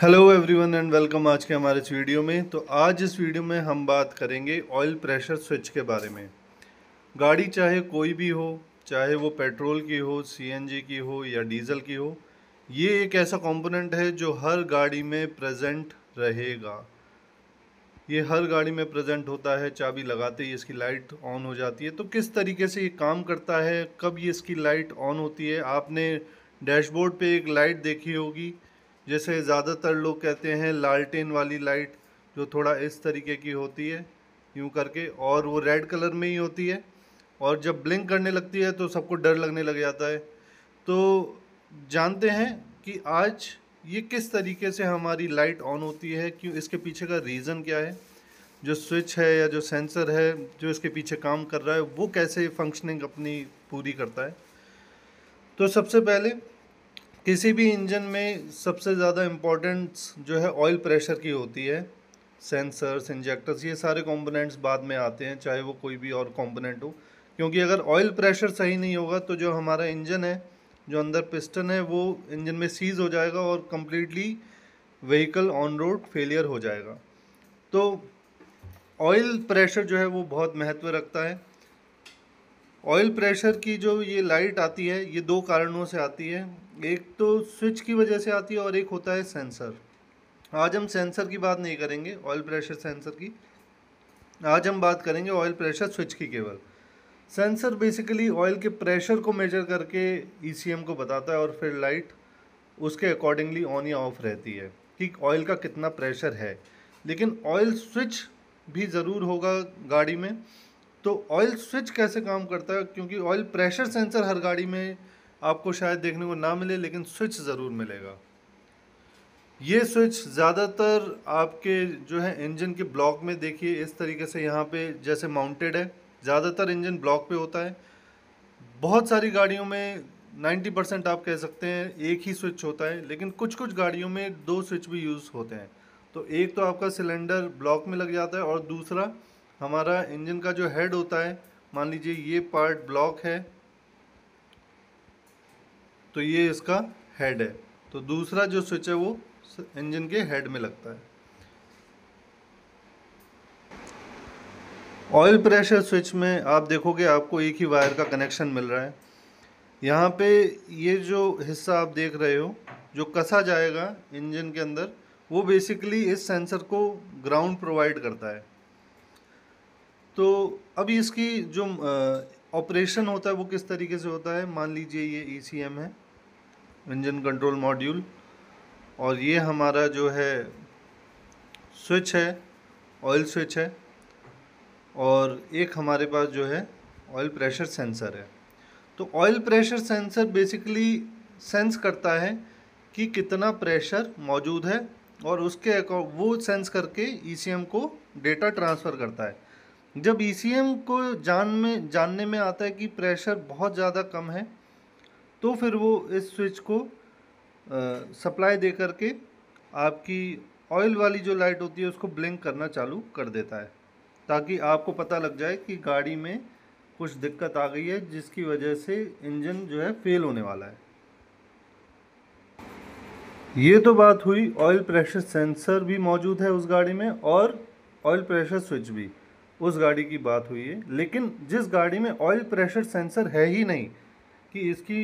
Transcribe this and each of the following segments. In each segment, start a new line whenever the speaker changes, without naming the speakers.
hello everyone and welcome आज के हमारे इस वीडियो में तो आज इस वीडियो में हम बात करेंगे ऑयल प्रेशर स्विच के बारे में गाड़ी चाहे कोई भी हो चाहे वो पेट्रोल की हो सीएनजी की हो या डीजल की हो ये एक ऐसा कंपोनेंट है जो हर गाड़ी में प्रेजेंट रहेगा ये हर गाड़ी में प्रेजेंट होता है चाबी लगाते ही इसकी लाइट ऑन हो जाती है तो किस तरीके से ये काम करता है कब ये इसकी लाइट ऑन होती है आपने डैशबोर्ड पे एक लाइट देखी होगी जैसे ज़्यादातर लोग कहते हैं लालटेन वाली लाइट जो थोड़ा इस तरीके की होती है यूँ करके और वो रेड कलर में ही होती है और जब ब्लिंक करने लगती है तो सबको डर लगने लग जाता है तो जानते हैं कि आज ये किस तरीके से हमारी लाइट ऑन होती है क्यों इसके पीछे का रीज़न क्या है जो स्विच है या जो सेंसर है जो इसके पीछे काम कर रहा है वो कैसे फंक्शनिंग अपनी पूरी करता है तो सबसे पहले किसी भी इंजन में सबसे ज़्यादा इम्पोर्टेंस जो है ऑयल प्रेशर की होती है सेंसर्स इंजेक्टर्स ये सारे कंपोनेंट्स बाद में आते हैं चाहे वो कोई भी और कंपोनेंट हो क्योंकि अगर ऑयल प्रेशर सही नहीं होगा तो जो हमारा इंजन है जो अंदर पिस्टन है वो इंजन में सीज हो जाएगा और completely vehicle on road failure हो जाएगा तो ऑयल प्रेशर जो है वो बहुत महत्व रखता है ऑयल प्रेशर की जो ये लाइट आती है ये दो कारणों से आती है एक तो स्विच की वजह से आती है और एक होता है सेंसर आज हम सेंसर की बात नहीं करेंगे ऑयल प्रेशर सेंसर की आज हम बात करेंगे ऑयल प्रेशर स्विच की केवल सेंसर बेसिकली ऑयल के प्रेशर को मेजर करके ई e को बताता है और फिर लाइट उसके अकॉर्डिंगली ऑन या ऑफ रहती है कि ऑयल का कितना प्रेशर है लेकिन ऑयल स्विच भी ज़रूर होगा गाड़ी में तो ऑयल स्विच कैसे काम करता है क्योंकि ऑयल प्रेशर सेंसर हर गाड़ी में आपको शायद देखने को ना मिले लेकिन स्विच ज़रूर मिलेगा ये स्विच ज़्यादातर आपके जो है इंजन के ब्लॉक में देखिए इस तरीके से यहाँ पे जैसे माउंटेड है ज़्यादातर इंजन ब्लॉक पे होता है बहुत सारी गाड़ियों में 90 परसेंट आप कह सकते हैं एक ही स्विच होता है लेकिन कुछ कुछ गाड़ियों में दो स्विच भी यूज़ होते हैं तो एक तो आपका सिलेंडर ब्लॉक में लग जाता है और दूसरा हमारा इंजन का जो हेड होता है मान लीजिए ये पार्ट ब्लॉक है तो ये इसका हेड है तो दूसरा जो स्विच है वो इंजन के हेड में लगता है ऑयल प्रेशर स्विच में आप देखोगे आपको एक ही वायर का कनेक्शन मिल रहा है यहाँ पे ये जो हिस्सा आप देख रहे हो जो कसा जाएगा इंजन के अंदर वो बेसिकली इस सेंसर को ग्राउंड प्रोवाइड करता है तो अभी इसकी जो ऑपरेशन होता है वो किस तरीके से होता है मान लीजिए ये ई e है इंजन कंट्रोल मॉड्यूल और ये हमारा जो है स्विच है ऑयल स्विच है और एक हमारे पास जो है ऑयल प्रेशर सेंसर है तो oil pressure sensor basically sense करता है कि कितना प्रेशर मौजूद है और उसके वो सेंस करके ई e को डेटा ट्रांसफ़र करता है जब ई e को जान में जानने में आता है कि प्रेशर बहुत ज़्यादा कम है तो फिर वो इस स्विच को सप्लाई दे करके आपकी ऑयल वाली जो लाइट होती है उसको ब्लिंक करना चालू कर देता है ताकि आपको पता लग जाए कि गाड़ी में कुछ दिक्कत आ गई है जिसकी वजह से इंजन जो है फेल होने वाला है ये तो बात हुई ऑयल प्रेशर सेंसर भी मौजूद है उस गाड़ी में और ऑयल प्रेशर स्विच भी उस गाड़ी की बात हुई है लेकिन जिस गाड़ी में ऑयल प्रेशर सेंसर है ही नहीं कि इसकी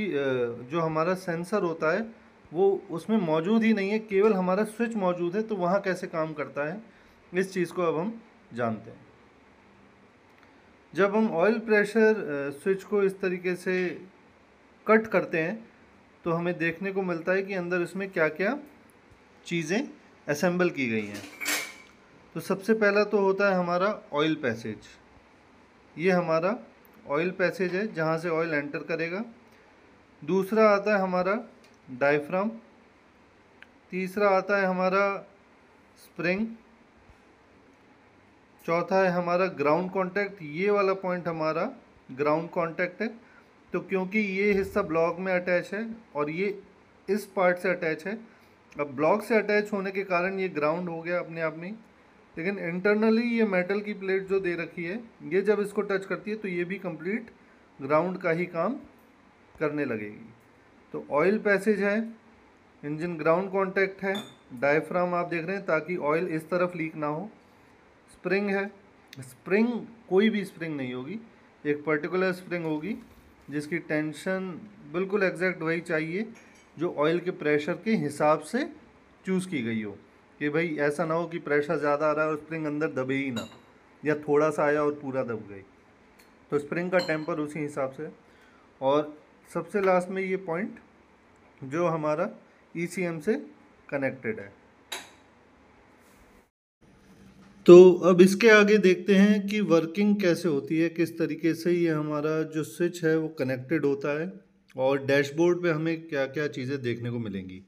जो हमारा सेंसर होता है वो उसमें मौजूद ही नहीं है केवल हमारा स्विच मौजूद है तो वहाँ कैसे काम करता है इस चीज़ को अब हम जानते हैं जब हम ऑयल प्रेशर स्विच को इस तरीके से कट करते हैं तो हमें देखने को मिलता है कि अंदर इसमें क्या क्या चीज़ें असेंबल की गई हैं तो सबसे पहला तो होता है हमारा ऑयल पैसेज ये हमारा ऑयल पैसेज है जहाँ से ऑयल एंटर करेगा दूसरा आता है हमारा डायफ्राम तीसरा आता है हमारा स्प्रिंग चौथा है हमारा ग्राउंड कांटेक्ट ये वाला पॉइंट हमारा ग्राउंड कांटेक्ट है तो क्योंकि ये हिस्सा ब्लॉक में अटैच है और ये इस पार्ट से अटैच है अब ब्लॉक से अटैच होने के कारण ये ग्राउंड हो गया अपने आप में लेकिन इंटरनली ये मेटल की प्लेट जो दे रखी है ये जब इसको टच करती है तो ये भी कंप्लीट ग्राउंड का ही काम करने लगेगी तो ऑयल पैसेज है इंजन ग्राउंड कांटेक्ट है डायफ्राम आप देख रहे हैं ताकि ऑयल इस तरफ लीक ना हो स्प्रिंग है स्प्रिंग कोई भी स्प्रिंग नहीं होगी एक पर्टिकुलर स्प्रिंग होगी जिसकी टेंशन बिल्कुल एग्जैक्ट वही चाहिए जो ऑयल के प्रेशर के हिसाब से चूज़ की गई हो कि भाई ऐसा ना हो कि प्रेशर ज़्यादा आ रहा है और स्प्रिंग अंदर दबे ही ना या थोड़ा सा आया और पूरा दब गई तो स्प्रिंग का टेम्पर उसी हिसाब से और सबसे लास्ट में ये पॉइंट जो हमारा ई e से कनेक्टेड है तो अब इसके आगे देखते हैं कि वर्किंग कैसे होती है किस तरीके से ये हमारा जो स्विच है वो कनेक्टेड होता है और डैशबोर्ड पे हमें क्या क्या चीज़ें देखने को मिलेंगी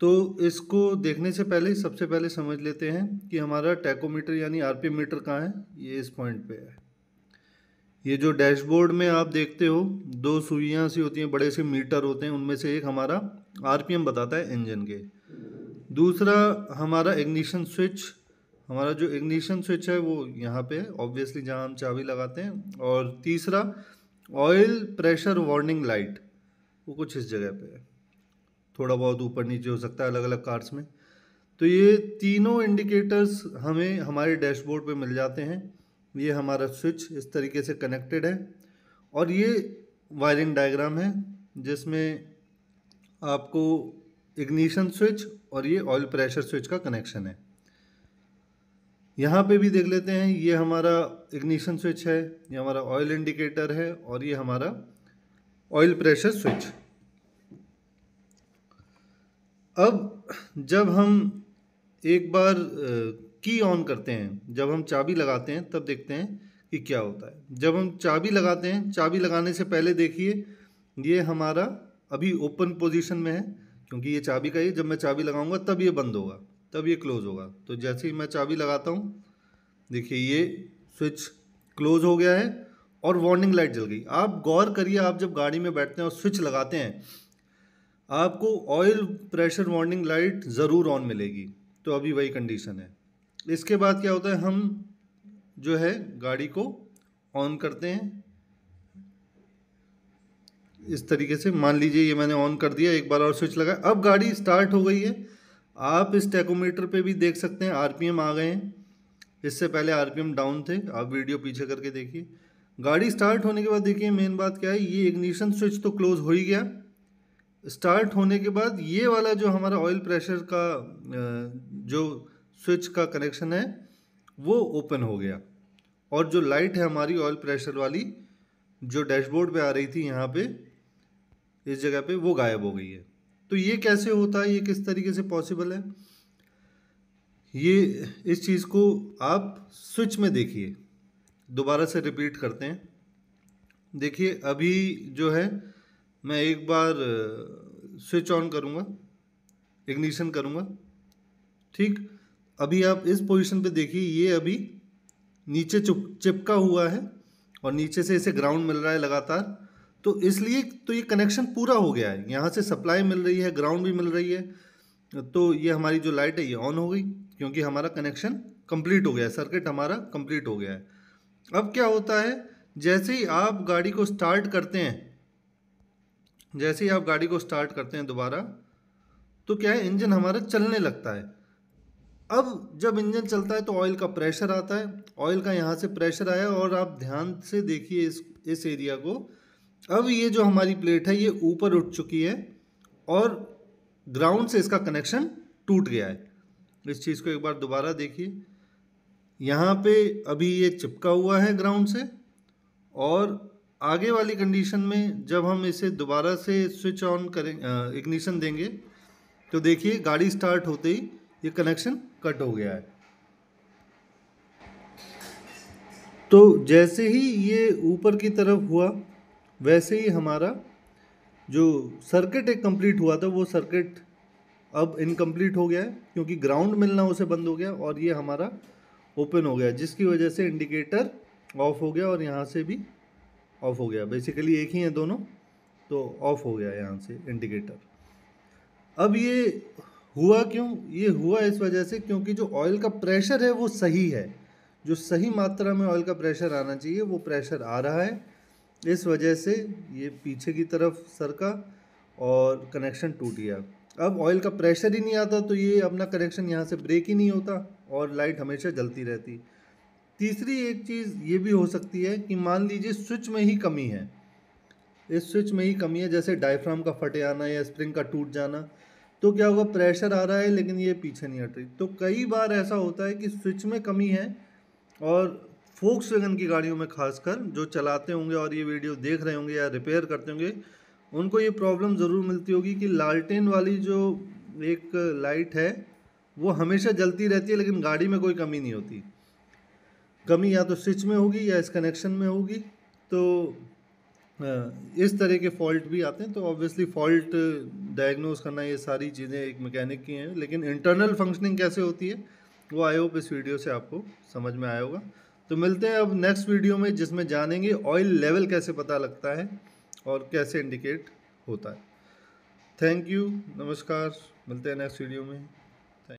तो इसको देखने से पहले सबसे पहले समझ लेते हैं कि हमारा टैकोमीटर यानी आर मीटर कहाँ है ये इस पॉइंट पे है ये जो डैशबोर्ड में आप देखते हो दो सुइयाँ सी होती हैं बड़े से मीटर होते हैं उनमें से एक हमारा आरपीएम बताता है इंजन के दूसरा हमारा इग्निशन स्विच हमारा जो इग्निशन स्विच है वो यहाँ पे है ऑब्वियसली जहाँ हम चाबी लगाते हैं और तीसरा ऑयल प्रेशर वार्निंग लाइट वो कुछ इस जगह पे है थोड़ा बहुत ऊपर नीचे हो सकता है अलग अलग कार्स में तो ये तीनों इंडिकेटर्स हमें हमारे डैशबोर्ड पे मिल जाते हैं ये हमारा स्विच इस तरीके से कनेक्टेड है और ये वायरिंग डायग्राम है जिसमें आपको इग्निशन स्विच और ये ऑयल प्रेशर स्विच का कनेक्शन है यहाँ पे भी देख लेते हैं ये हमारा इग्निशन स्विच है ये हमारा ऑयल इंडिकेटर है और ये हमारा ऑयल प्रेशर स्विच अब जब हम एक बार की ऑन करते हैं जब हम चाबी लगाते हैं तब देखते हैं कि क्या होता है जब हम चाबी लगाते हैं चाबी लगाने से पहले देखिए ये हमारा अभी ओपन पोजीशन में है क्योंकि ये चाबी का ही जब मैं चाबी लगाऊंगा तब ये बंद होगा तब ये क्लोज होगा तो जैसे ही मैं चाबी लगाता हूँ देखिए ये स्विच क्लोज हो गया है और वार्निंग लाइट जल गई आप गौर करिए आप जब गाड़ी में बैठते हैं और स्विच लगाते हैं आपको ऑयल प्रेशर वार्निंग लाइट ज़रूर ऑन मिलेगी तो अभी वही कंडीशन है इसके बाद क्या होता है हम जो है गाड़ी को ऑन करते हैं इस तरीके से मान लीजिए ये मैंने ऑन कर दिया एक बार और स्विच लगाया अब गाड़ी स्टार्ट हो गई है आप इस टेकोमीटर पे भी देख सकते हैं आरपीएम आ गए हैं इससे पहले आरपीएम डाउन थे आप वीडियो पीछे करके देखिए गाड़ी स्टार्ट होने के बाद देखिए मेन बात क्या है ये इग्निशन स्विच तो क्लोज़ हो ही गया स्टार्ट होने के बाद ये वाला जो हमारा ऑयल प्रेशर का जो स्विच का कनेक्शन है वो ओपन हो गया और जो लाइट है हमारी ऑयल प्रेशर वाली जो डैशबोर्ड पे आ रही थी यहाँ पे इस जगह पे वो गायब हो गई है तो ये कैसे होता है ये किस तरीके से पॉसिबल है ये इस चीज़ को आप स्विच में देखिए दोबारा से रिपीट करते हैं देखिए अभी जो है मैं एक बार स्विच ऑन करूँगा इग्निशन करूँगा ठीक अभी आप इस पोजीशन पे देखिए ये अभी नीचे चुप चिपका हुआ है और नीचे से इसे ग्राउंड मिल रहा है लगातार तो इसलिए तो ये कनेक्शन पूरा हो गया है यहाँ से सप्लाई मिल रही है ग्राउंड भी मिल रही है तो ये हमारी जो लाइट है ये ऑन हो गई क्योंकि हमारा कनेक्शन कंप्लीट हो गया है सर्किट हमारा कंप्लीट हो गया है अब क्या होता है जैसे ही आप गाड़ी को स्टार्ट करते हैं जैसे ही आप गाड़ी को स्टार्ट करते हैं दोबारा तो क्या है इंजन हमारा चलने लगता है अब जब इंजन चलता है तो ऑयल का प्रेशर आता है ऑयल का यहाँ से प्रेशर आया और आप ध्यान से देखिए इस इस एरिया को अब ये जो हमारी प्लेट है ये ऊपर उठ चुकी है और ग्राउंड से इसका कनेक्शन टूट गया है इस चीज़ को एक बार दोबारा देखिए यहाँ पे अभी ये चिपका हुआ है ग्राउंड से और आगे वाली कंडीशन में जब हम इसे दोबारा से स्विच ऑन करें इग्निशन देंगे तो देखिए गाड़ी स्टार्ट होते ही ये कनेक्शन कट हो गया है तो जैसे ही ये ऊपर की तरफ हुआ वैसे ही हमारा जो सर्किट एक कंप्लीट हुआ था वो सर्किट अब इनकम्प्लीट हो गया है क्योंकि ग्राउंड मिलना उसे बंद हो गया और ये हमारा ओपन हो गया जिसकी वजह से इंडिकेटर ऑफ हो गया और यहाँ से भी ऑफ हो गया बेसिकली एक ही है दोनों तो ऑफ हो गया यहाँ से इंडिकेटर अब ये हुआ क्यों ये हुआ इस वजह से क्योंकि जो ऑयल का प्रेशर है वो सही है जो सही मात्रा में ऑयल का प्रेशर आना चाहिए वो प्रेशर आ रहा है इस वजह से ये पीछे की तरफ सरका और कनेक्शन टूट गया अब ऑयल का प्रेशर ही नहीं आता तो ये अपना कनेक्शन यहाँ से ब्रेक ही नहीं होता और लाइट हमेशा जलती रहती तीसरी एक चीज़ ये भी हो सकती है कि मान लीजिए स्विच में ही कमी है इस स्विच में ही कमी है जैसे डायफ्राम का फटे आना या स्प्रिंग का टूट जाना तो क्या होगा प्रेशर आ रहा है लेकिन ये पीछे नहीं हट रही तो कई बार ऐसा होता है कि स्विच में कमी है और फोक्स वैगन की गाड़ियों में खासकर जो चलाते होंगे और ये वीडियो देख रहे होंगे या रिपेयर करते होंगे उनको ये प्रॉब्लम ज़रूर मिलती होगी कि लालटेन वाली जो एक लाइट है वो हमेशा जलती रहती है लेकिन गाड़ी में कोई कमी नहीं होती कमी या तो स्विच में होगी या इस कनेक्शन में होगी तो इस तरह के फॉल्ट भी आते हैं तो ऑब्वियसली फॉल्ट डायग्नोज करना ये सारी चीज़ें एक मैकेनिक की हैं लेकिन इंटरनल फंक्शनिंग कैसे होती है वो आई होप इस वीडियो से आपको समझ में आया होगा तो मिलते हैं अब नेक्स्ट वीडियो में जिसमें जानेंगे ऑयल लेवल कैसे पता लगता है और कैसे इंडिकेट होता है थैंक यू नमस्कार मिलते हैं नेक्स्ट वीडियो में